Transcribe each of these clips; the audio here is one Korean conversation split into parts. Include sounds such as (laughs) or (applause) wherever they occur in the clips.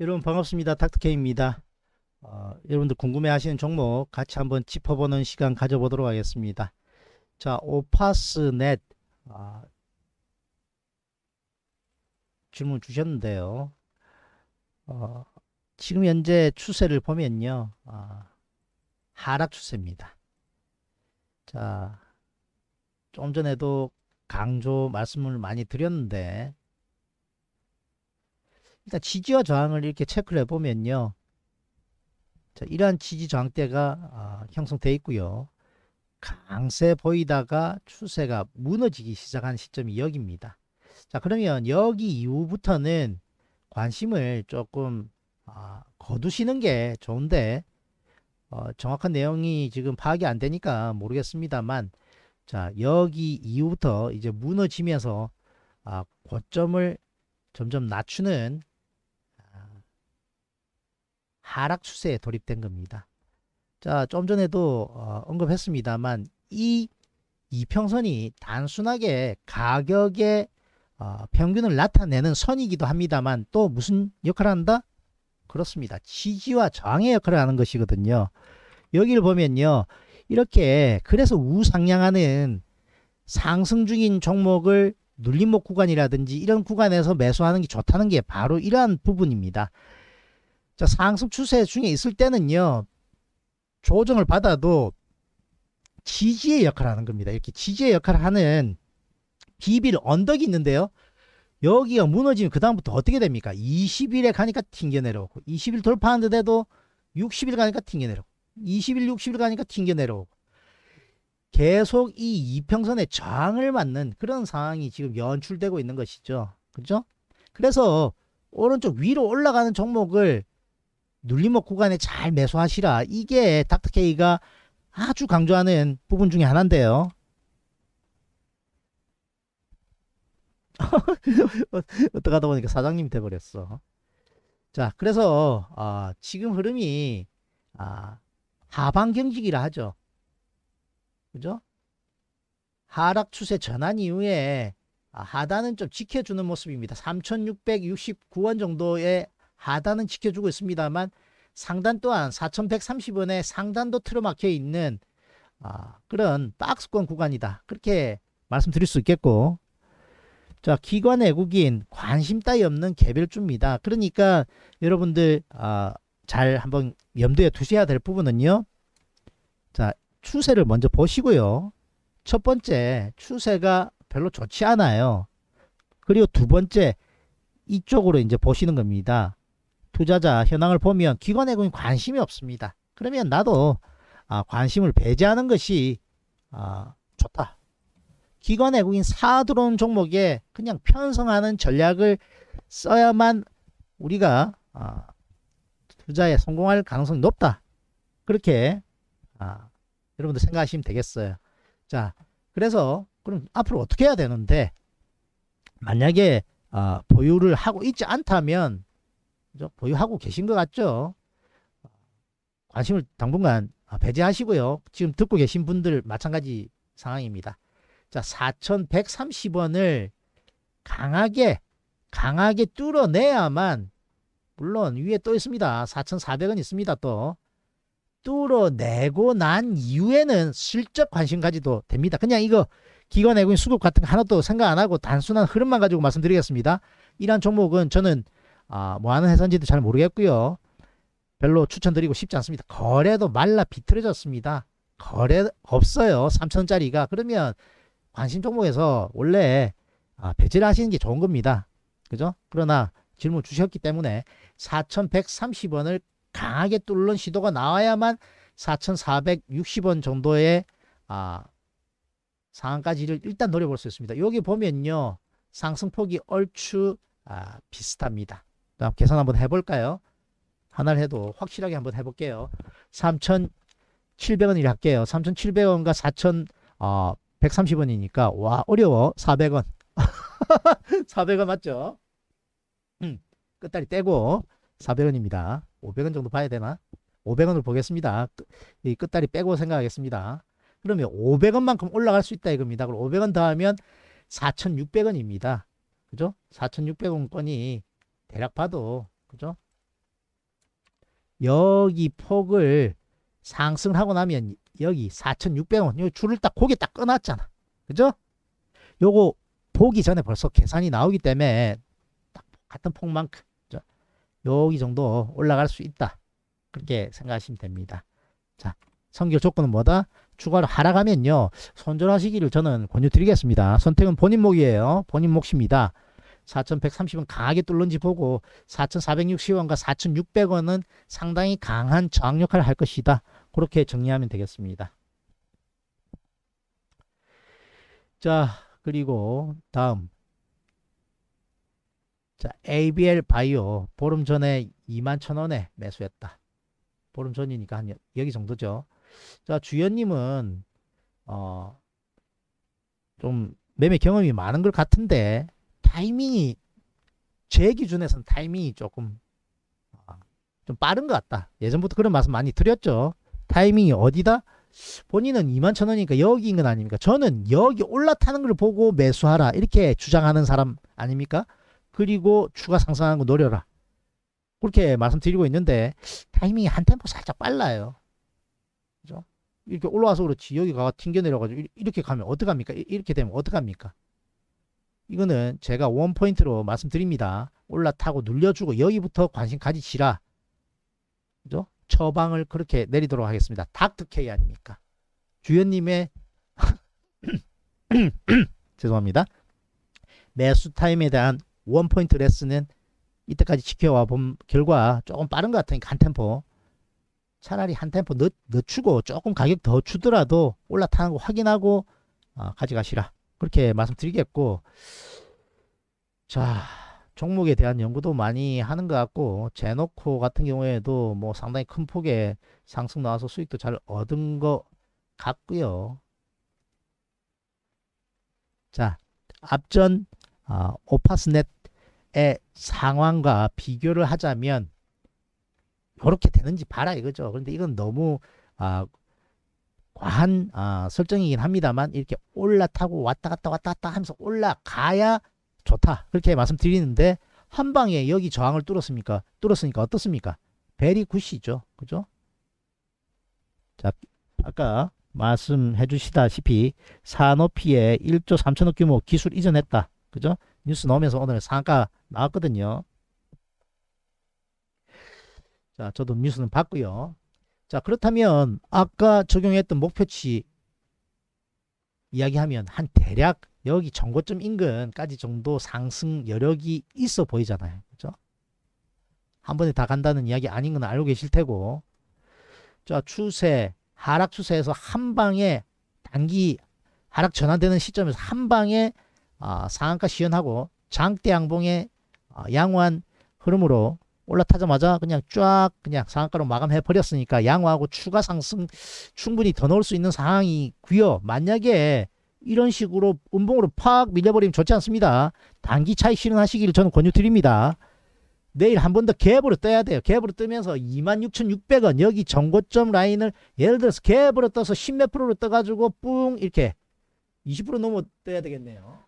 여러분 반갑습니다. 닥터케입니다. 어, 여러분들 궁금해하시는 종목 같이 한번 짚어보는 시간 가져보도록 하겠습니다. 자, 오파스넷 아, 질문 주셨는데요. 어, 지금 현재 추세를 보면요. 아, 하락 추세입니다. 자, 좀 전에도 강조 말씀을 많이 드렸는데 일단 지지와 저항을 이렇게 체크를 해보면요. 자, 이러한 지지 저항대가 아, 형성되어 있고요. 강세 보이다가 추세가 무너지기 시작한 시점이 여기입니다. 자 그러면 여기 이후부터는 관심을 조금 아, 거두시는 게 좋은데 어, 정확한 내용이 지금 파악이 안 되니까 모르겠습니다만 자 여기 이후부터 이제 무너지면서 아, 고점을 점점 낮추는 하락 추세에 돌입된 겁니다. 자, 좀 전에도 어, 언급했습니다만 이 이평선이 단순하게 가격의 어, 평균을 나타내는 선이기도 합니다만 또 무슨 역할을 한다? 그렇습니다. 지지와 저항의 역할을 하는 것이거든요. 여기를 보면요. 이렇게 그래서 우상향하는 상승 중인 종목을 눌림목 구간이라든지 이런 구간에서 매수하는 게 좋다는 게 바로 이러한 부분입니다. 자, 상승 추세 중에 있을 때는요, 조정을 받아도 지지의 역할을 하는 겁니다. 이렇게 지지의 역할을 하는 비빌 언덕이 있는데요. 여기가 무너지면 그다음부터 어떻게 됩니까? 20일에 가니까 튕겨 내려오고, 20일 돌파하는데도 60일 가니까 튕겨 내려오고, 20일, 60일 가니까 튕겨 내려오고, 계속 이 이평선에 저항을 맞는 그런 상황이 지금 연출되고 있는 것이죠. 그죠? 그래서 오른쪽 위로 올라가는 종목을 눌림목 구간에 잘 매수하시라. 이게 닥터케이가 아주 강조하는 부분 중에 하나인데요. (laughs) 어떡하다 보니까 사장님 이 돼버렸어. 자, 그래서 어, 지금 흐름이 아, 하방 경직이라 하죠. 그죠? 하락 추세 전환 이후에 아, 하단은 좀 지켜주는 모습입니다. 3,669원 정도의 하단은 지켜주고 있습니다만 상단 또한 4,130원에 상단도 틀어막혀 있는 아, 그런 박스권 구간이다. 그렇게 말씀드릴 수 있겠고 자 기관 외국인 관심 따위 없는 개별주입니다. 그러니까 여러분들 아, 잘 한번 염두에 두셔야 될 부분은요. 자 추세를 먼저 보시고요. 첫 번째 추세가 별로 좋지 않아요. 그리고 두 번째 이쪽으로 이제 보시는 겁니다. 투자자 현황을 보면 기관에는 관심이 없습니다. 그러면 나도 아, 관심을 배제하는 것이 아, 좋다. 기관 외국인 사드론 종목에 그냥 편성하는 전략을 써야만 우리가 아, 투자에 성공할 가능성이 높다. 그렇게 아, 여러분들 생각하시면 되겠어요. 자, 그래서 그럼 앞으로 어떻게 해야 되는데 만약에 아, 보유를 하고 있지 않다면 그죠? 보유하고 계신 것 같죠? 관심을 당분간 아, 배제하시고요. 지금 듣고 계신 분들 마찬가지 상황입니다. 자, 4,130원을 강하게, 강하게 뚫어내야만, 물론 위에 또 있습니다. 4,400원 있습니다, 또. 뚫어내고 난 이후에는 슬쩍 관심 가지도 됩니다. 그냥 이거 기관 외국인 수급 같은 거 하나도 생각 안 하고 단순한 흐름만 가지고 말씀드리겠습니다. 이러한 종목은 저는 아, 뭐 하는 회사인지도 잘 모르겠고요. 별로 추천드리고 싶지 않습니다. 거래도 말라 비틀어졌습니다. 거래 없어요. 3천짜리가 그러면 관심 종목에서 원래 아, 배제를 하시는 게 좋은 겁니다. 그죠? 그러나 질문 주셨기 때문에 4,130원을 강하게 뚫는 시도가 나와야만 4,460원 정도의 아, 상한까지를 일단 노려볼 수 있습니다. 여기 보면요. 상승폭이 얼추 아, 비슷합니다. 다음 계산 한번 해볼까요? 하나를 해도 확실하게 한번 해볼게요. 3,700원이라 할게요. 3,700원과 4 130원이니까 와 어려워 400원 400원 (laughs) 맞죠? 음, 끝다리 떼고 400원입니다 500원 정도 봐야 되나? 500원을 보겠습니다 이 끝다리 빼고 생각하겠습니다 그러면 500원만큼 올라갈 수 있다 이겁니다 그럼 500원 더하면 4600원입니다 그죠? 4600원권이 대략 봐도 그죠? 여기 폭을 상승하고 나면 여기 4,600원 요 줄을 딱 고개 딱 끊었잖아. 그죠? 요거 보기 전에 벌써 계산이 나오기 때문에 딱 같은 폭만큼 그죠? 여기 정도 올라갈 수 있다. 그렇게 생각하시면 됩니다. 자, 성결 조건은 뭐다? 추가로 하락하면요. 손절하시기를 저는 권유드리겠습니다. 선택은 본인 몫이에요. 본인 몫입니다. 4,130원 강하게 뚫는지 보고 4,460원과 4,600원은 상당히 강한 저항 역할을 할 것이다. 그렇게 정리하면 되겠습니다. 자, 그리고 다음. 자, ABL 바이오 보름 전에 21,000원에 매수했다. 보름 전이니까 한 여기 정도죠. 자, 주연님은 어좀 매매 경험이 많은 걸 같은데 타이밍이 제 기준에선 타이밍이 조금 아, 좀 빠른 것 같다. 예전부터 그런 말씀 많이 드렸죠. 타이밍이 어디다? 본인은 2만 천 원이니까 여기인 건 아닙니까? 저는 여기 올라타는 걸 보고 매수하라 이렇게 주장하는 사람 아닙니까? 그리고 추가 상승하는 거 노려라. 그렇게 말씀드리고 있는데 타이밍이 한 템포 살짝 빨라요. 그죠? 렇 이렇게 올라와서 그렇지 여기가 튕겨 내려가지고 이렇게 가면 어떡합니까? 이렇게 되면 어떡합니까? 이거는 제가 원포인트로 말씀드립니다. 올라타고 눌려주고 여기부터 관심 가지시라. 그죠? 처방을 그렇게 내리도록 하겠습니다. 닥터케이 아닙니까? 주연님의 (clears throat) (clears throat) 죄송합니다. 매수 타임에 대한 원포인트 레슨은 이때까지 지켜와 본 결과 조금 빠른 것 같으니까 한 템포 차라리 한 템포 늦, 늦추고 조금 가격 더주더라도 올라타는 거 확인하고 어, 가져가시라. 그렇게 말씀드리겠고 자 종목에 대한 연구도 많이 하는 것 같고 제노코 같은 경우에도 뭐 상당히 큰 폭의 상승 나와서 수익도 잘 얻은 것 같고요. 자 앞전 어, 오파스넷의 상황과 비교를 하자면 이렇게 되는지 봐라 이거죠. 그런데 이건 너무 아, 과한 아, 설정이긴 합니다만 이렇게 올라타고 왔다 갔다 왔다 갔다 하면서 올라가야 좋다 그렇게 말씀드리는데 한 방에 여기 저항을 뚫었습니까 뚫었으니까 어떻습니까 베리 굿이죠 그죠 자 아까 말씀해 주시다시피 산업피해 1조 3천억 규모 기술 이전했다 그죠 뉴스 나오면서 오늘 상가 나왔거든요 자 저도 뉴스는 봤고요 자 그렇다면 아까 적용했던 목표치 이야기하면 한 대략 여기 정고점 인근까지 정도 상승 여력이 있어 보이잖아요. 그죠? 한 번에 다 간다는 이야기 아닌 건 알고 계실 테고 자 추세 하락 추세에서 한 방에 단기 하락 전환되는 시점에서 한 방에 아, 상한가 시연하고 장대 양봉의 아, 양호한 흐름으로 올라타자마자 그냥 쫙 그냥 상한가로 마감해 버렸으니까 양호하고 추가 상승 충분히 더 넣을 수 있는 상황이구요. 만약에 이런 식으로 음봉으로 팍 밀려버리면 좋지 않습니다. 단기 차익 실현하시기를 저는 권유드립니다. 내일 한 번 더 갭으로 떠야 돼요. 갭으로 뜨면서 26,600원 여기 정고점 라인을 예를 들어서 갭으로 떠서 10몇 프로로 떠가지고 뿡 이렇게 20% 넘어 떠야 되겠네요.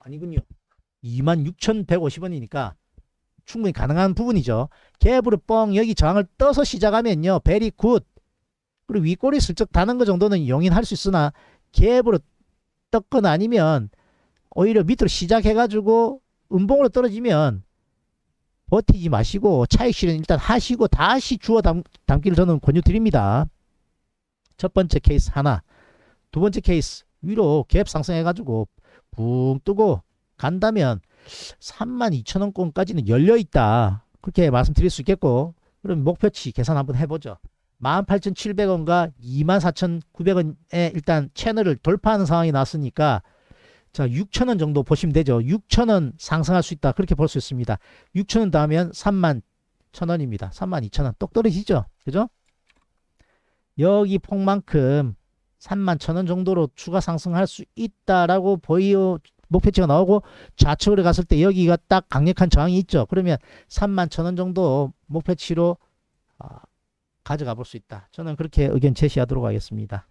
아니군요. 26,150원이니까 충분히 가능한 부분이죠. 갭으로 뻥 여기 저항을 떠서 시작하면요. 베리 굿. 그리고 윗골이 슬쩍 다는 것 정도는 용인할 수 있으나 갭으로 떴거나 아니면 오히려 밑으로 시작해가지고 음봉으로 떨어지면 버티지 마시고 차익 실현 일단 하시고 다시 주워 담, 담기를 저는 권유드립니다. 첫 번째 케이스 하나. 두 번째 케이스 위로 갭 상승해가지고 붕 뜨고 간다면 3 2 0 0 0 원권까지는 열려 있다. 그렇게 말씀드릴 수 있겠고 그럼 목표치 계산 한번 해보죠. 18,700원과 24,900원에 일단 채널을 돌파하는 상황이 났으니까 자 6,000원 정도 보시면 되죠. 6,000원 상승할 수 있다. 그렇게 볼 수 있습니다. 6,000원 더하면 31,000원입니다. 32,000원 똑 떨어지죠. 그죠? 여기 폭만큼 31,000원 정도로 추가 상승할 수 있다라고 보여 목표치가 나오고 좌측으로 갔을 때 여기가 딱 강력한 저항이 있죠. 그러면 3만 천 원 정도 목표치로 어, 가져가 볼 수 있다. 저는 그렇게 의견 제시하도록 하겠습니다.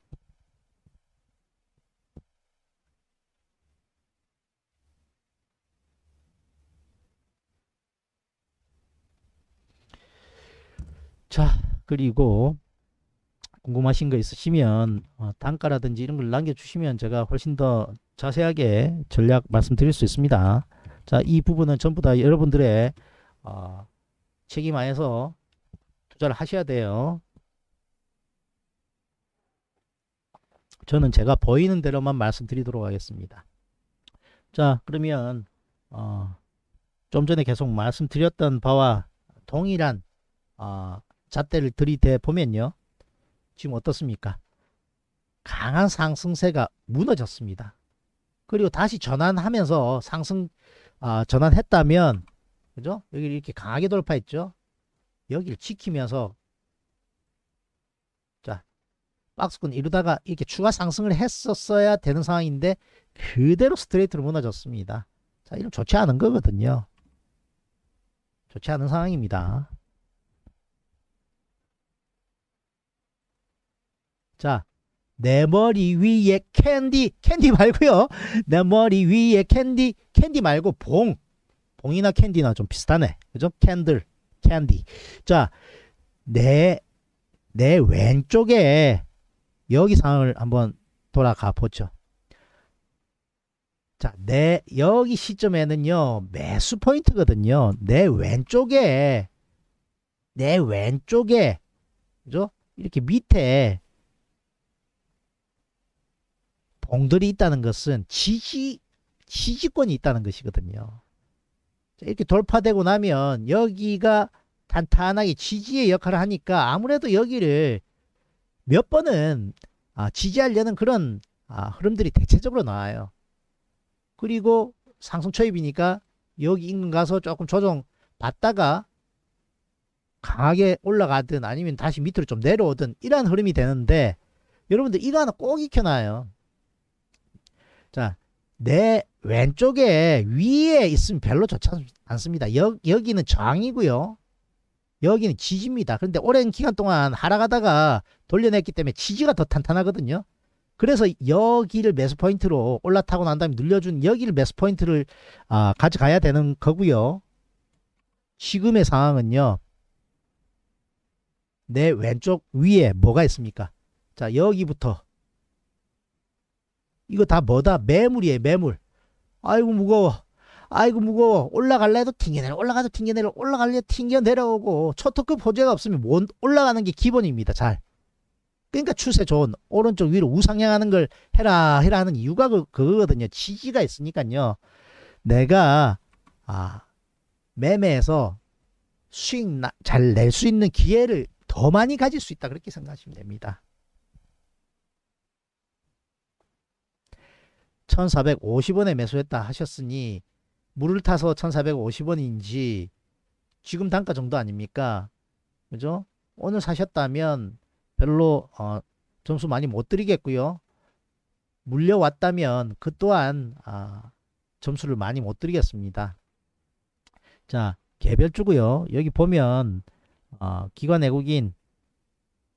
자 그리고 궁금하신 거 있으시면 어, 단가라든지 이런 걸 남겨주시면 제가 훨씬 더 자세하게 전략 말씀드릴 수 있습니다. 자, 이 부분은 전부 다 여러분들의 어, 책임 안에서 투자를 하셔야 돼요. 저는 제가 보이는 대로만 말씀드리도록 하겠습니다. 자, 그러면 어, 좀 전에 계속 말씀드렸던 바와 동일한 어, 잣대를 들이대 보면요. 지금 어떻습니까? 강한 상승세가 무너졌습니다. 그리고 다시 전환하면서 상승 아, 전환했다면 그죠? 여기 이렇게 강하게 돌파했죠. 여기를 지키면서 자 박스권 이루다가 이렇게 추가 상승을 했었어야 되는 상황인데 그대로 스트레이트로 무너졌습니다. 자 이런 좋지 않은 거거든요. 좋지 않은 상황입니다. 자내 머리 위에 캔디 캔디 말고요. 내 머리 위에 캔디 캔디 말고 봉 봉이나 캔디나 좀 비슷하네. 그죠? 캔들 캔디. 자, 내 내 왼쪽에 여기 상을 황 한번 돌아가 보죠. 자, 내 여기 시점에는요. 매수 포인트거든요. 내 왼쪽에 내 왼쪽에 그죠? 이렇게 밑에 봉들이 있다는 것은 지지, 지지권이 있다는 것이거든요. 이렇게 돌파되고 나면 여기가 탄탄하게 지지의 역할을 하니까 아무래도 여기를 몇 번은 아, 지지하려는 그런 아, 흐름들이 대체적으로 나와요. 그리고 상승 초입이니까 여기 인근 가서 조금 조정 받다가 강하게 올라가든 아니면 다시 밑으로 좀 내려오든 이러한 흐름이 되는데 여러분들 이거 하나 꼭 익혀놔요. 자, 내 왼쪽에 위에 있으면 별로 좋지 않습니다. 여, 여기는 저항이고요. 여기는 지지입니다. 그런데 오랜 기간 동안 하락하다가 돌려냈기 때문에 지지가 더 탄탄하거든요. 그래서 여기를 매수 포인트로 올라타고 난 다음에 눌려준 여기를 매수 포인트를 아, 가져가야 되는 거고요. 지금의 상황은요. 내 왼쪽 위에 뭐가 있습니까? 자 여기부터 이거 다 뭐다? 매물이에요, 매물. 아이고, 무거워. 아이고, 무거워. 올라갈래도 튕겨내려, 올라가도 튕겨내려, 올라갈래 튕겨내려오고, 초토급 호재가 없으면 못 올라가는 게 기본입니다, 잘. 그러니까 추세 좋은, 오른쪽 위로 우상향하는 걸 해라, 해라 하는 이유가 그, 그거거든요. 지지가 있으니까요. 내가, 아, 매매에서 수익 잘 낼 수 있는 기회를 더 많이 가질 수 있다. 그렇게 생각하시면 됩니다. 1450원에 매수했다 하셨으니 물을 타서 1450원인지 지금 단가 정도 아닙니까? 그죠? 오늘 사셨다면 별로 어, 점수 많이 못 드리겠고요. 물려왔다면 그 또한 아, 점수를 많이 못 드리겠습니다. 자 개별주고요. 여기 보면 어, 기관 외국인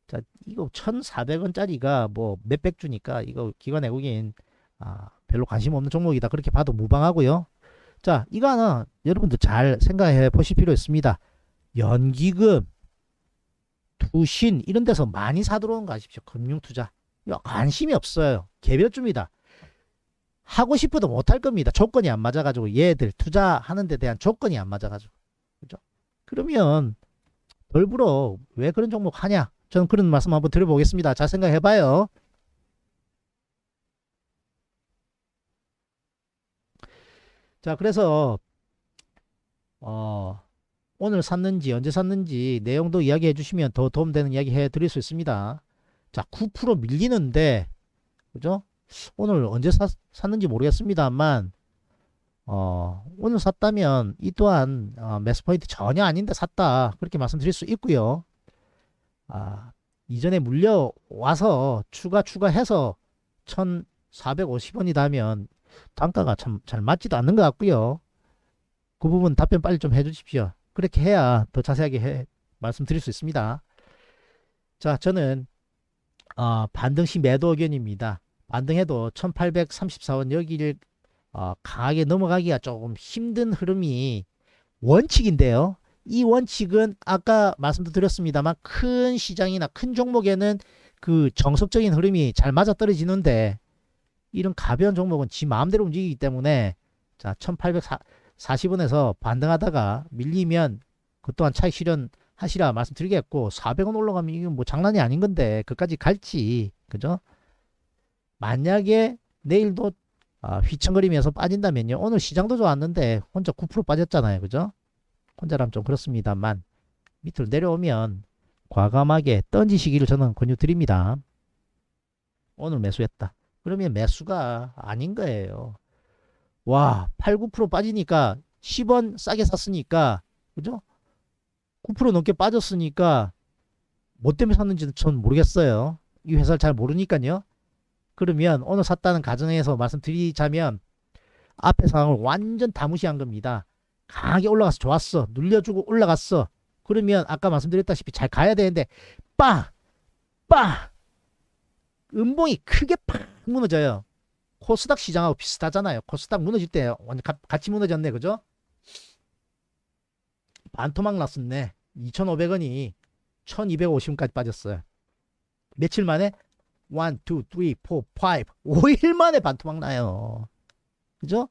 자 이거 1400원짜리가 뭐 몇백 주니까 이거 기관 외국인 아, 별로 관심 없는 종목이다. 그렇게 봐도 무방하고요. 자, 이거는 여러분들 잘 생각해 보실 필요 있습니다. 연기금, 투신 이런 데서 많이 사들어온 거 아십시오. 금융투자. 관심이 없어요. 개별주입니다. 하고 싶어도 못 할 겁니다. 조건이 안 맞아가지고 얘들 투자하는 데 대한 조건이 안 맞아가지고. 그죠? 그러면 덜불어 왜 그런 종목 하냐? 저는 그런 말씀 한번 드려보겠습니다. 잘 생각해봐요. 자, 그래서 어, 오늘 샀는지 언제 샀는지 내용도 이야기해 주시면 더 도움되는 이야기 해 드릴 수 있습니다. 자, 9% 밀리는데 그죠? 오늘 언제 사, 샀는지 모르겠습니다만 어, 오늘 샀다면 이 또한 어, 매스 포인트 전혀 아닌데 샀다 그렇게 말씀드릴 수 있고요. 아, 이전에 물려와서 추가 추가해서 1,450원이다면 단가가 참 잘 맞지도 않는 것 같고요. 그 부분 답변 빨리 좀 해주십시오. 그렇게 해야 더 자세하게 해, 말씀드릴 수 있습니다. 자, 저는 어, 반등시 매도 의견입니다. 반등해도 1834원 여기를 어, 강하게 넘어가기가 조금 힘든 흐름이 원칙인데요. 이 원칙은 아까 말씀도 드렸습니다만 큰 시장이나 큰 종목에는 그 정석적인 흐름이 잘 맞아떨어지는데 이런 가벼운 종목은 지 마음대로 움직이기 때문에 자 1840원에서 반등하다가 밀리면 그 또한 차익 실현 하시라 말씀드리겠고 400원 올라가면 이건 뭐 장난이 아닌 건데 그까지 갈지 그죠? 만약에 내일도 아, 휘청거리면서 빠진다면요. 오늘 시장도 좋았는데 혼자 9% 빠졌잖아요. 그죠? 혼자라면 좀 그렇습니다만 밑으로 내려오면 과감하게 던지시기를 저는 권유드립니다. 오늘 매수했다. 그러면 매수가 아닌 거예요. 와, 8, 9% 빠지니까 10원 싸게 샀으니까 그죠? 9% 넘게 빠졌으니까 뭐 때문에 샀는지는 전 모르겠어요. 이 회사를 잘 모르니까요. 그러면 오늘 샀다는 가정에서 말씀드리자면 앞에 상황을 완전 다 무시한 겁니다. 강하게 올라가서 좋았어. 눌려주고 올라갔어. 그러면 아까 말씀드렸다시피 잘 가야 되는데 빵! 빵! 음봉이 크게 팍! 무너져요. 코스닥 시장하고 비슷하잖아요. 코스닥 무너질 때완 같이 무너졌네. 그죠? 반토막 났었네. 2,500원이 1,250원까지 빠졌어요. 며칠 만에 1, 2, 3, 4, 5, 5일 만에 반토막 나요. 그죠?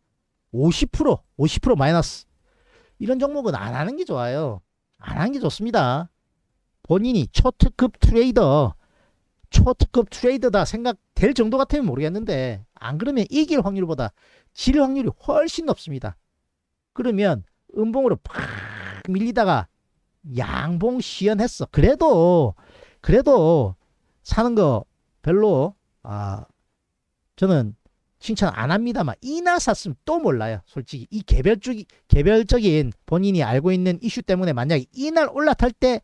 50%, 50% 마이너스. 이런 종목은 안 하는 게 좋아요. 안 하는 게 좋습니다. 본인이 초특급 트레이더, 초특급 트레이더다 생각 될 정도 같으면 모르겠는데 안 그러면 이길 확률보다 질 확률이 훨씬 높습니다. 그러면 음봉으로 팍 밀리다가 양봉 시연했어. 그래도 그래도 사는 거 별로 아 저는 칭찬 안 합니다만 이나 샀으면 또 몰라요. 솔직히 이 개별적 개별적인 본인이 알고 있는 이슈 때문에 만약에 이날 올라탈 때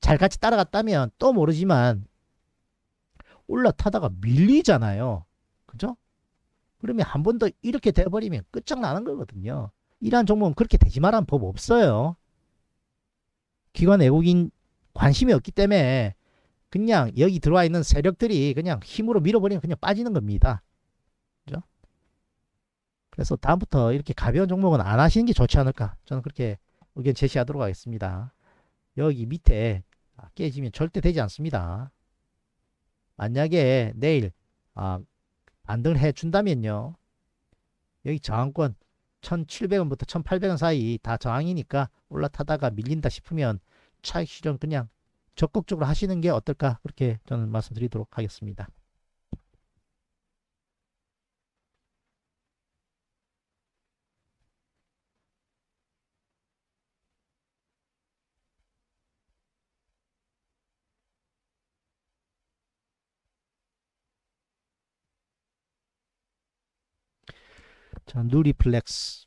잘 같이 따라갔다면 또 모르지만 올라타다가 밀리잖아요. 그죠? 그러면 한 번 더 이렇게 돼버리면 끝장나는 거거든요. 이러한 종목은 그렇게 되지 말라법 없어요. 기관 외국인 관심이 없기 때문에 그냥 여기 들어와 있는 세력들이 그냥 힘으로 밀어버리면 그냥 빠지는 겁니다. 그죠? 그래서 다음부터 이렇게 가벼운 종목은 안 하시는 게 좋지 않을까. 저는 그렇게 의견 제시하도록 하겠습니다. 여기 밑에 깨지면 절대 되지 않습니다. 만약에 내일 아, 반등을 해준다면요. 여기 저항권 1700원부터 1800원 사이 다 저항이니까 올라타다가 밀린다 싶으면 차익 실현 그냥 적극적으로 하시는 게 어떨까 그렇게 저는 말씀드리도록 하겠습니다. 자, 누리플렉스.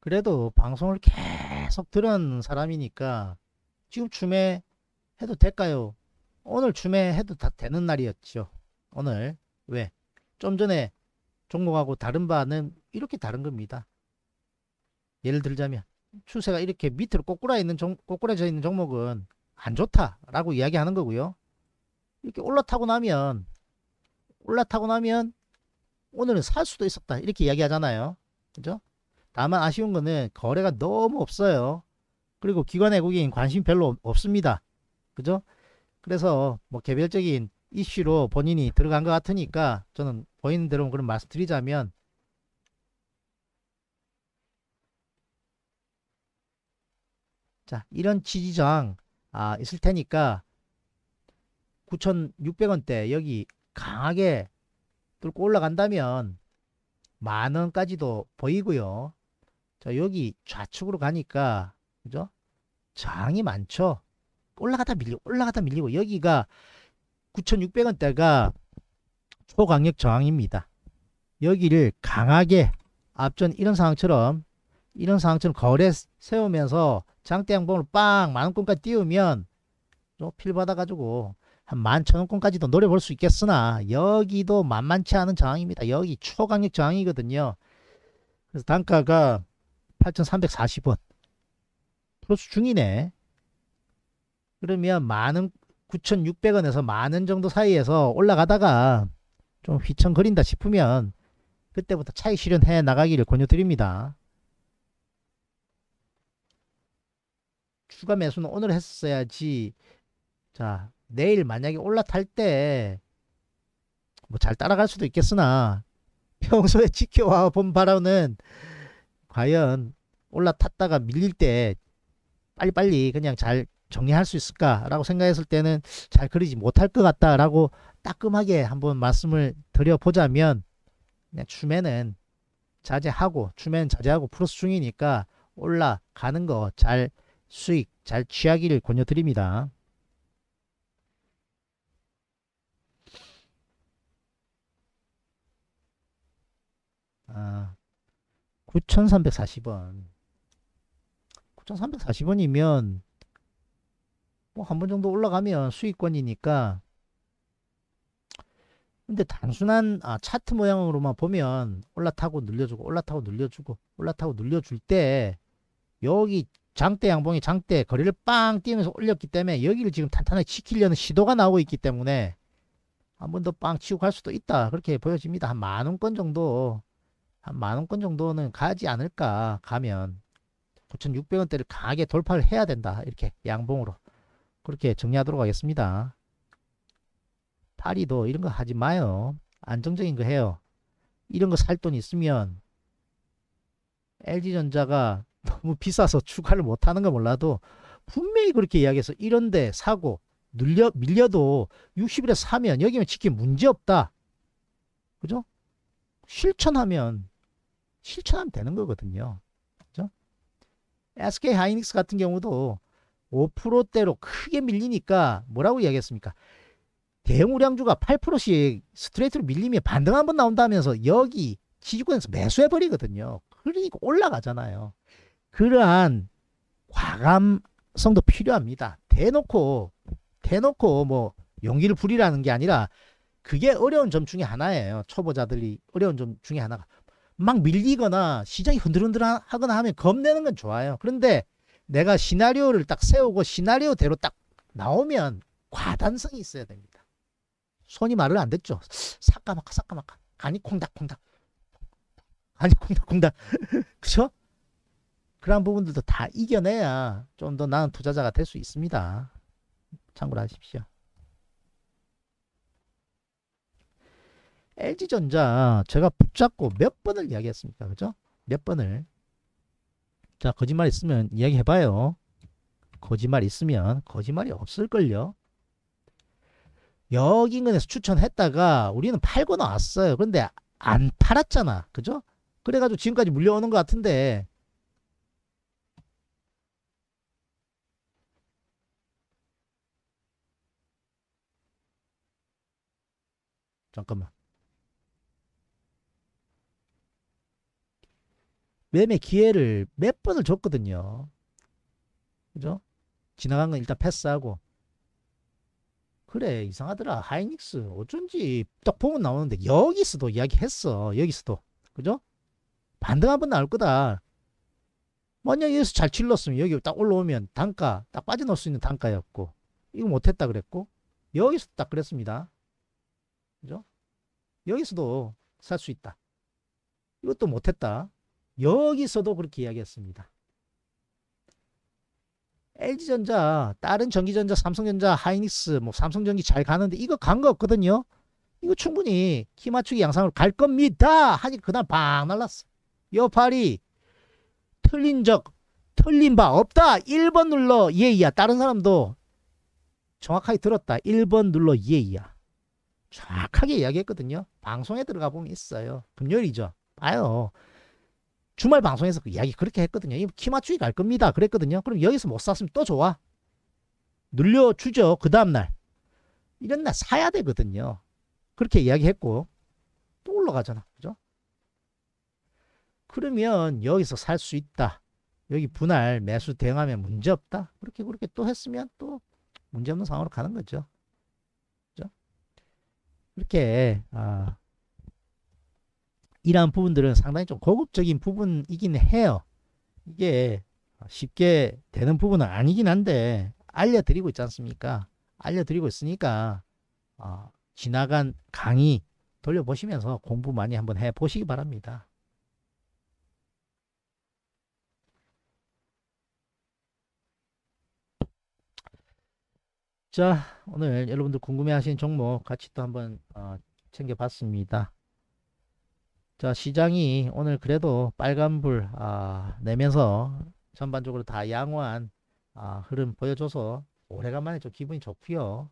그래도 방송을 계속 들은 사람이니까 지금 주매 해도 될까요? 오늘 주매 해도 다 되는 날이었죠. 오늘 왜? 좀 전에 종목하고 다른 바는 이렇게 다른 겁니다. 예를 들자면 추세가 이렇게 밑으로 꼬꾸라 있는 종, 꼬꾸라져 있는 종목은 안 좋다라고 이야기하는 거고요. 이렇게 올라타고 나면 올라타고 나면 오늘은 살 수도 있었다 이렇게 이야기하잖아요. 그죠? 다만 아쉬운 거는 거래가 너무 없어요. 그리고 기관 외국인 관심 별로 없습니다. 그죠? 그래서 뭐 개별적인 이슈로 본인이 들어간 것 같으니까 저는 보이는 대로 그런 말씀드리자면 자 이런 지지저 아, 있을 테니까 9,600원대 여기 강하게 뚫고 올라간다면 만원까지도 보이고요. 자 여기 좌측으로 가니까 그죠? 장이 많죠. 올라가다 밀리고 올라가다 밀리고 여기가 9,600원대가 초강력 저항입니다. 여기를 강하게 앞전 이런 상황처럼 이런 상황처럼 거래 세우면서 장대 양봉을 빵 만원권까지 띄우면 필 받아가지고 한 만천원권까지도 노려볼 수 있겠으나 여기도 만만치 않은 저항입니다. 여기 초강력 저항이거든요. 그래서 단가가 8,340원 플러스 중이네. 그러면 만원 9,600원에서 만원 정도 사이에서 올라가다가 좀 휘청거린다 싶으면 그때부터 차익 실현해 나가기를 권유드립니다. 추가 매수는 오늘 했어야지 자 내일 만약에 올라탈 때 뭐 잘 따라갈 수도 있겠으나 평소에 (laughs) 지켜와 본 바라는 과연 올라탔다가 밀릴 때 빨리빨리 그냥 잘 정리할 수 있을까라고 생각했을 때는 잘 그리지 못할 것 같다라고 따끔하게 한번 말씀을 드려보자면 그냥 춤에는 자제하고 춤에는 자제하고 플러스 중이니까 올라가는 거 잘 수익 잘 취하기를 권유드립니다. 아, 9,340원. 6,340원이면 뭐 한 번 정도 올라가면 수익권이니까 근데 단순한 아, 차트 모양으로만 보면 올라타고 늘려주고 올라타고 늘려주고 올라타고 늘려줄 때 여기 장대 양봉이 장대 거리를 빵 띄면서 올렸기 때문에 여기를 지금 탄탄하게 지키려는 시도가 나오고 있기 때문에 한 번 더 빵 치고 갈 수도 있다 그렇게 보여집니다 한 만원권 정도 한 만원권 정도는 가지 않을까 가면 9,600원대를 강하게 돌파를 해야 된다. 이렇게 양봉으로 그렇게 정리하도록 하겠습니다. 파리도 이런 거 하지 마요. 안정적인 거 해요. 이런 거 살 돈 있으면 LG전자가 (laughs) 너무 비싸서 추가를 못하는 거 몰라도 분명히 그렇게 이야기해서 이런데 사고 늘려 밀려도 60일에 사면 여기면 지키 문제없다. 그죠? 실천하면 실천하면 되는 거거든요. SK 하이닉스 같은 경우도 5%대로 크게 밀리니까 뭐라고 이야기했습니까? 대형 우량주가 8%씩 스트레이트로 밀리면 반등 한번 나온다면서 여기 기지권에서 매수해버리거든요. 그러니까 올라가잖아요. 그러한 과감성도 필요합니다. 대놓고 대놓고 뭐 용기를 부리라는 게 아니라 그게 어려운 점 중에 하나예요. 초보자들이 어려운 점 중에 하나가 막 밀리거나 시장이 흔들흔들하거나 하면 겁내는 건 좋아요. 그런데 내가 시나리오를 딱 세우고 시나리오대로 딱 나오면 과단성이 있어야 됩니다. 손이 말을 안 듣죠. 삭까마카 삭까마카 아니 콩닥콩닥 아니 콩닥콩닥 (laughs) 그쵸 그런 부분들도 다 이겨내야 좀 더 나은 투자자가 될 수 있습니다. 참고로 하십시오. LG전자 제가 붙잡고 몇 번을 이야기했습니까? 그죠? 몇 번을. 자, 거짓말 있으면 이야기해봐요. 거짓말 있으면 거짓말이 없을걸요. 여기근에서 추천했다가 우리는 팔고 나왔어요. 그런데 안 팔았잖아. 그죠? 그래가지고 지금까지 물려오는 것 같은데 잠깐만 매매 기회를 몇 번을 줬거든요. 그죠? 지나간 건 일단 패스하고. 그래, 이상하더라. 하이닉스. 어쩐지 딱 보면 나오는데, 여기서도 이야기했어. 여기서도. 그죠? 반등 한번 나올 거다. 만약 여기서 잘 질렀으면 여기 딱 올라오면 단가, 딱빠져놓을수 있는 단가였고, 이거 못했다 그랬고, 여기서 도딱 그랬습니다. 그죠? 여기서도 살 수 있다. 이것도 못했다. 여기서도 그렇게 이야기했습니다. LG전자, 다른 전기전자, 삼성전자, 하이닉스, 뭐 삼성전기 잘 가는데 이거 간 거 없거든요. 이거 충분히 키 맞추기 양상으로 갈 겁니다. 하니 그날 방 날랐어. 여파리 틀린 적 틀린 바 없다. 1번 눌러 예이야. 다른 사람도 정확하게 들었다. 1번 눌러 예이야. 정확하게 이야기했거든요. 방송에 들어가 보면 있어요. 금요일이죠. 봐요. 주말 방송에서 그 이야기 그렇게 했거든요. 키 맞추기 갈 겁니다. 그랬거든요. 그럼 여기서 못 샀으면 또 좋아. 늘려주죠. 그 다음날. 이런 날 사야 되거든요. 그렇게 이야기했고 또 올라가잖아. 그죠? 그러면 여기서 살 수 있다. 여기 분할 매수 대응하면 문제 없다. 그렇게 그렇게 또 했으면 또 문제 없는 상황으로 가는 거죠. 그죠? 이렇게 아 이러한 부분들은 상당히 좀 고급적인 부분이긴 해요. 이게 쉽게 되는 부분은 아니긴 한데 알려드리고 있지 않습니까? 알려드리고 있으니까 어, 지나간 강의 돌려보시면서 공부 많이 한번 해보시기 바랍니다. 자 오늘 여러분들 궁금해하신 종목 같이 또 한번 어, 챙겨봤습니다. 자 시장이 오늘 그래도 빨간불 아, 내면서 전반적으로 다 양호한 아, 흐름 보여줘서 오래간만에 좀 기분이 좋고요.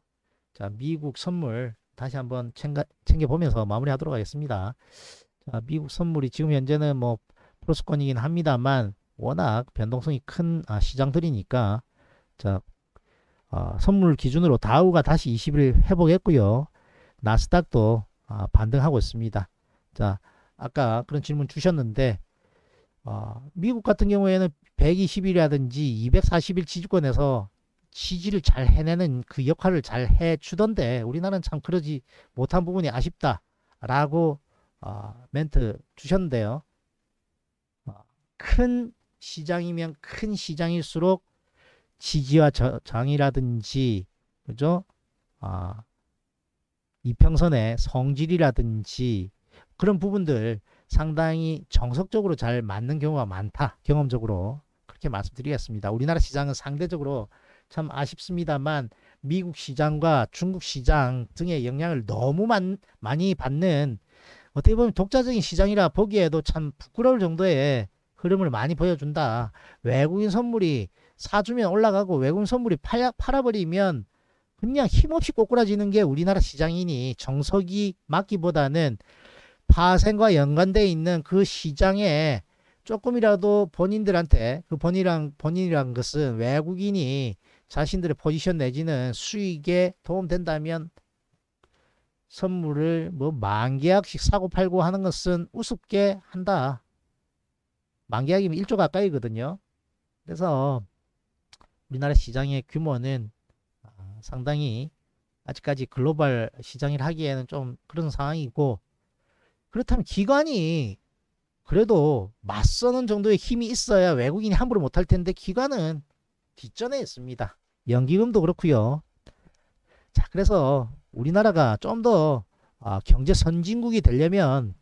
자 미국 선물 다시 한번 챙겨, 챙겨보면서 마무리하도록 하겠습니다. 자 미국 선물이 지금 현재는 뭐 플러스권이긴 합니다만 워낙 변동성이 큰 아, 시장들이니까 자 아, 선물 기준으로 다우가 다시 20일 회복했고요. 나스닥도 아, 반등하고 있습니다. 자 아까 그런 질문 주셨는데 어, 미국 같은 경우에는 120일이라든지 240일 지주권에서 지지를 잘 해내는 그 역할을 잘 해주던데 우리나라는 참 그러지 못한 부분이 아쉽다라고 어, 멘트 주셨는데요. 어, 큰 시장이면 큰 시장일수록 지지와 저장이라든지 그죠? 아, 이평선의 성질이라든지 그런 부분들 상당히 정석적으로 잘 맞는 경우가 많다. 경험적으로 그렇게 말씀드리겠습니다. 우리나라 시장은 상대적으로 참 아쉽습니다만 미국 시장과 중국 시장 등의 영향을 너무 많이 받는 어떻게 보면 독자적인 시장이라 보기에도 참 부끄러울 정도의 흐름을 많이 보여준다. 외국인 선물이 사주면 올라가고 외국인 선물이 팔아, 팔아버리면 그냥 힘없이 꼬꾸라지는 게 우리나라 시장이니 정석이 맞기보다는 파생과 연관돼 있는 그 시장에 조금이라도 본인들한테 그 본인이란 본인이란 것은 외국인이 자신들의 포지션 내지는 수익에 도움된다면 선물을 뭐만 계약씩 사고 팔고 하는 것은 우습게 한다. 만 계약이면 1조 가까이거든요. 그래서 우리나라 시장의 규모는 아, 상당히 아직까지 글로벌 시장을 하기에는 좀 그런 상황이고 그렇다면 기관이 그래도 맞서는 정도의 힘이 있어야 외국인이 함부로 못할 텐데 기관은 뒷전에 있습니다. 연기금도 그렇고요. 자, 그래서 우리나라가 좀더 아, 경제 선진국이 되려면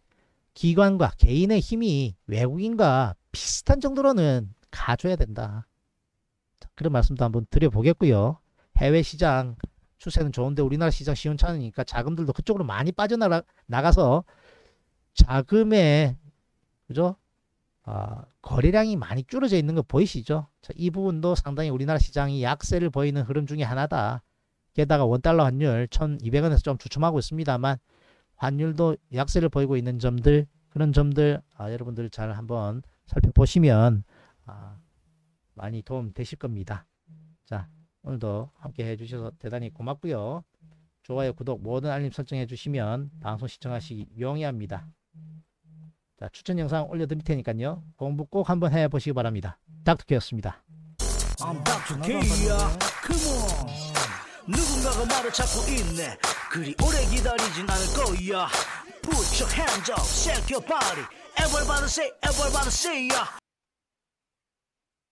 기관과 개인의 힘이 외국인과 비슷한 정도로는 가져야 된다. 자, 그런 말씀도 한번 드려보겠고요. 해외 시장 추세는 좋은데 우리나라 시장 시원찮으니까 자금들도 그쪽으로 많이 빠져나가서 자금의 그죠? 어, 거래량이 많이 줄어져 있는 거 보이시죠? 자, 이 부분도 상당히 우리나라 시장이 약세를 보이는 흐름 중의 하나다. 게다가 원달러 환율 1200원에서 좀 주춤하고 있습니다만 환율도 약세를 보이고 있는 점들 그런 점들 아, 여러분들 잘 한번 살펴보시면 아, 많이 도움 되실 겁니다. 자 오늘도 함께 해주셔서 대단히 고맙고요. 좋아요, 구독, 모든 알림 설정해 주시면 방송 시청하시기 용이합니다. 자, 추천 영상 올려드릴 테니까요. 공부 꼭 한번 해보시기 바랍니다. 닥터케였습니다. 누군가가 나를 찾고 있네 그리 오래 기다리진 않을 거야 Put your hands up, shake your body Everybody say, everybody say yeah.